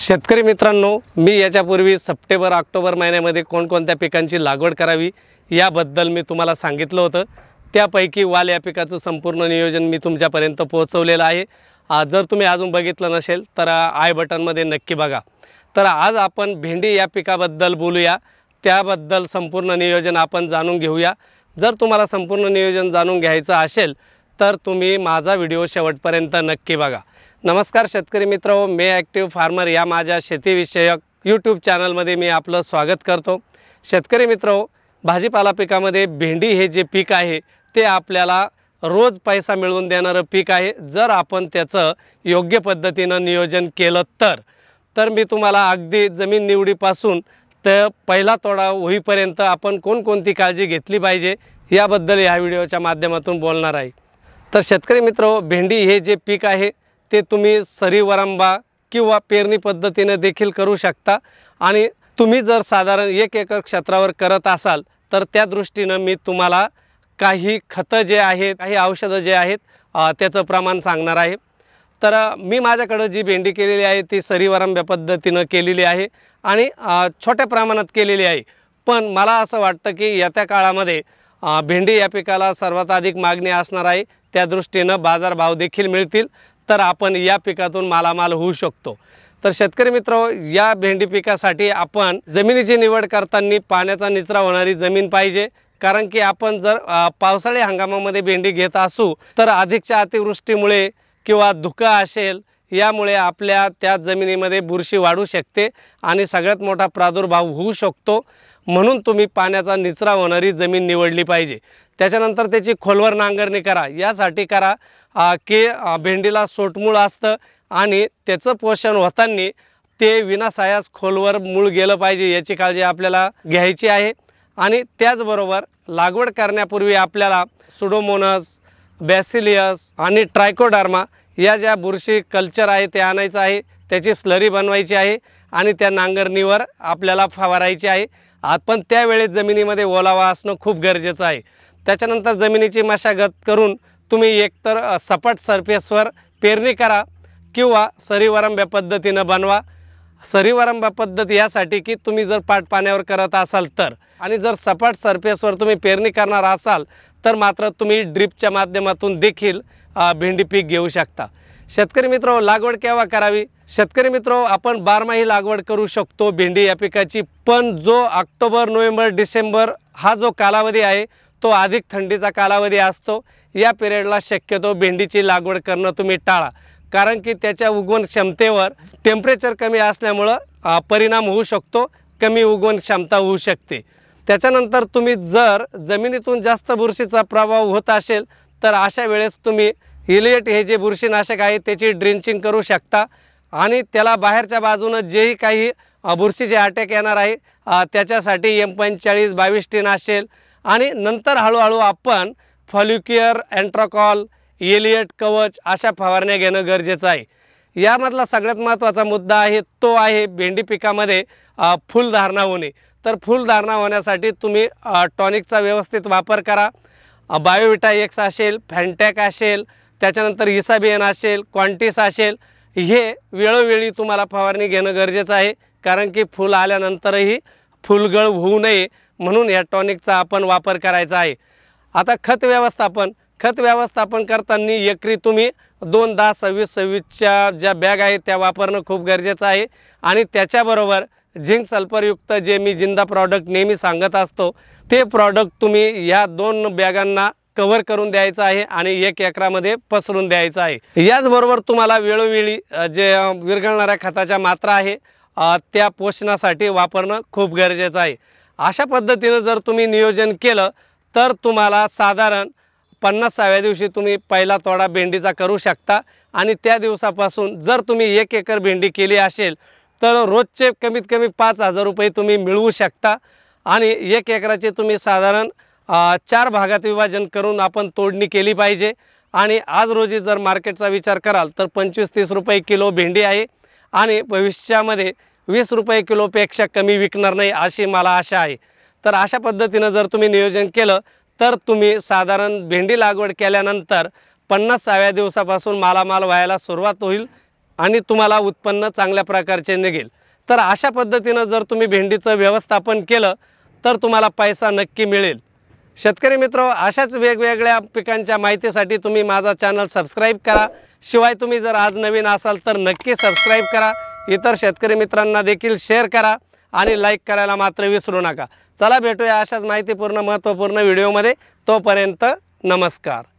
शेतकरी मित्रांनो मी याच्यापूर्वी September October महिन्यामध्ये कोणकोणत्या पिकांची लागवड करावी याबद्दल मी तुम्हाला सांगितलं होतं त्यापैकी वाल या पिकाचं संपूर्ण नियोजन मी तुमच्यापर्यंत पोहोचवलेलं आहे जर तुम्ही अजून बघितलं नसेल तर आय बटनमध्ये नक्की बघा तर आज आपण भेंडी या पिकाबद्दल बोलूया त्याबद्दल संपूर्ण नियोजन आपण जाणून घेऊया जर तुम्हाला संपूर्ण नियोजन जाणून घ्यायचं असेल तर तुम्ही माझा व्हिडिओ शेवटपर्यंत नक्की बघा नमस्कार शेतकरी मित्र मे ॲक्टिव्ह फार्मर या माझ्या शेतीविषयक यूट्यूब चॅनलमध्ये मी आपलं स्वागत करतो शेतकरी मित्र भाजीपाला पिकामध्ये भेंडी हे जे पीक आहे ते आपल्याला रोज पैसा मिळवून देणारं पीक आहे जर आपण त्याचं योग्य पद्धतीनं नियोजन केलं तर तर मी तुम्हाला अगदी जमीन निवडीपासून तर पहिला तोडा होईपर्यंत आपण कोणकोणती काळजी घेतली पाहिजे याबद्दल या व्हिडिओच्या माध्यमातून बोलणार आहे तर शेतकरी मित्र भेंडी हे जे पीक आहे ते तुम्ही सरीवरंबा किंवा पेरणी पद्धतीनं देखील करू शकता आणि तुम्ही जर साधारण एक एकर क्षेत्रावर करत असाल तर त्या दृष्टीनं मी तुम्हाला काही खतं जे आहेत काही औषधं जे आहेत त्याचं प्रमाण सांगणार आहे तर मी माझ्याकडं जी भेंडी केलेली आहे ती सरीवरंब्या पद्धतीनं केलेली आहे आणि छोट्या प्रमाणात केलेली आहे पण मला असं वाटतं की येत्या काळामध्ये भेंडी या पिकाला सर्वात अधिक मागणी असणार आहे त्या दृष्टीनं बाजारभाव देखील मिळतील तर आपण या पिकातून मालामाल होऊ शकतो तर शेतकरी मित्र या भेंडी पिकासाठी आपण जमिनीची निवड करताना पाण्याचा निचरा होणारी जमीन पाहिजे कारण की आपण जर पावसाळी हंगामामध्ये भेंडी घेत असू तर अधिकच्या अतिवृष्टीमुळे किंवा धुकं असेल यामुळे आपल्या त्या जमिनीमध्ये बुरशी वाढू शकते आणि सगळ्यात मोठा प्रादुर्भाव होऊ शकतो म्हणून तुम्ही पाण्याचा निचरा होणारी जमीन निवडली पाहिजे त्याच्यानंतर त्याची खोलवर नांगरणी करा यासाठी करा की भेंडीला सोटमूळ असतं आणि त्याचं पोषण होताना ते विनासायास खोलवर मूळ गेलं पाहिजे याची काळजी आपल्याला घ्यायची आहे आणि त्याचबरोबर लागवड करण्यापूर्वी आपल्याला सुडोमोनस बॅसिलियस आणि ट्रायकोडार्मा या ज्या बुरशी कल्चर आहे ते आणायचं आहे त्याची स्लरी बनवायची आहे आणि त्या नांगरणीवर आपल्याला फवारायची आहे पण त्यावेळेस जमिनीमध्ये ओलावा असणं खूप गरजेचं आहे त्याच्यानंतर जमिनीची मशागत करून तुम्ही एकतर सपाट सरफेसवर पेरणी करा किंवा सरीवरंब्या पद्धतीनं बनवा सरीवारंबा पद्धत यासाठी की तुम्ही जर पाट पाण्यावर करत असाल तर आणि जर सपाट सरफेसवर तुम्ही पेरणी करणार असाल तर मात्र तुम्ही ड्रीपच्या माध्यमातून देखील भेंडी पीक घेऊ शकता शेतकरी मित्र लागवड केव्हा करावी शेतकरी मित्र आपण बारमाही लागवड करू शकतो भेंडी या पिकाची पण जो ऑक्टोबर नोव्हेंबर डिसेंबर हा जो कालावधी आहे तो अधिक थंडीचा कालावधी असतो या पिरियडला शक्यतो भेंडीची लागवड करणं तुम्ही टाळा कारण की त्याच्या उगवण क्षमतेवर टेम्परेचर कमी असल्यामुळं परिणाम होऊ शकतो कमी उगवण क्षमता होऊ शकते त्याच्यानंतर तुम्ही जर जमिनीतून जास्त बुरशीचा प्रभाव होत असेल तर अशा वेळेस तुम्ही इलिएट हे जे बुरशीनाशक आहे त्याची ड्रिंचिंग करू शकता आणि त्याला बाहेरच्या बाजूनं जेही काही बुरशीचे अटॅक येणार आहे त्याच्यासाठी एम पंचेचाळीस बावीस टीन असेल आणि नंतर हळूहळू आपण फॉल्युक्युअर अँट्रॉकॉल एलियट कवच अशा फवारण्या घेणं गरजेचं आहे यामधला सगळ्यात महत्त्वाचा मुद्दा आहे तो आहे भेंडी पिकामध्ये फुलधारणा होणे तर फुलधारणा होण्यासाठी तुम्ही टॉनिकचा व्यवस्थित वापर करा बायोविटा एक्स असेल फॅन्टॅक असेल त्याच्यानंतर इसाबियन असेल क्वांटिस असेल हे वेळोवेळी तुम्हाला फवारणी घेणं गरजेचं आहे कारण की फुल आल्यानंतरही फुलगळ होऊ नये म्हणून या टॉनिकचा आपण वापर करायचा आहे आता खत व्यवस्थापन खत व्यवस्थापन करताना एकरी तुम्ही दोन दहा सव्वीस सव्वीसच्या ज्या बॅग आहेत त्या वापरणं खूप गरजेचं आहे आणि त्याच्याबरोबर झिंक सल्फरयुक्त जे मी जिंदा प्रॉडक्ट नेहमी सांगत असतो ते प्रॉडक्ट तुम्ही या दोन बॅगांना कवर करून द्यायचं आहे आणि एक एकरामध्ये पसरून द्यायचं आहे याचबरोबर तुम्हाला वेळोवेळी जे विरघळणाऱ्या खताच्या मात्रा आहे त्या पोषणासाठी वापरणं खूप गरजेचं आहे अशा पद्धतीनं जर तुम्ही नियोजन केलं तर तुम्हाला साधारण पन्नासाव्या दिवशी तुम्ही पहिला तोडा भेंडीचा करू शकता आणि त्या दिवसापासून जर तुम्ही एक एकर भेंडी केली असेल तर रोजचे कमीत कमी पाच हजार रुपये तुम्ही मिळवू शकता आणि एक एकराचे तुम्ही साधारण चार भागात विभाजन करून आपण तोडणी केली पाहिजे आणि आज रोजी जर मार्केटचा विचार कराल तर पंचवीस तीस रुपये किलो भेंडी आहे आणि भविष्यामध्ये वीस रुपये किलोपेक्षा कमी विकणार नाही अशी मला आशा आहे तर अशा पद्धतीनं जर तुम्ही नियोजन केलं तर तुम्ही साधारण भेंडी लागवड केल्यानंतर पन्नास साव्या दिवसापासून मालामाल व्हायला सुरुवात होईल आणि तुम्हाला उत्पन्न चांगल्या प्रकारचे निघेल तर अशा पद्धतीनं जर तुम्ही भेंडीचं व्यवस्थापन केलं तर तुम्हाला पैसा नक्की मिळेल शेतकरी मित्र अशाच वेगवेगळ्या पिकांच्या माहितीसाठी तुम्ही माझा चॅनल सबस्क्राईब करा शिवाय तुम्ही जर आज नवीन असाल तर नक्की सबस्क्राईब करा इतर शेतकरी मित्रांना देखील शेअर करा आणि लाईक करायला मात्र विसरू नका चला भेटूया अशाच माहितीपूर्ण महत्त्वपूर्ण व्हिडिओमध्ये तोपर्यंत नमस्कार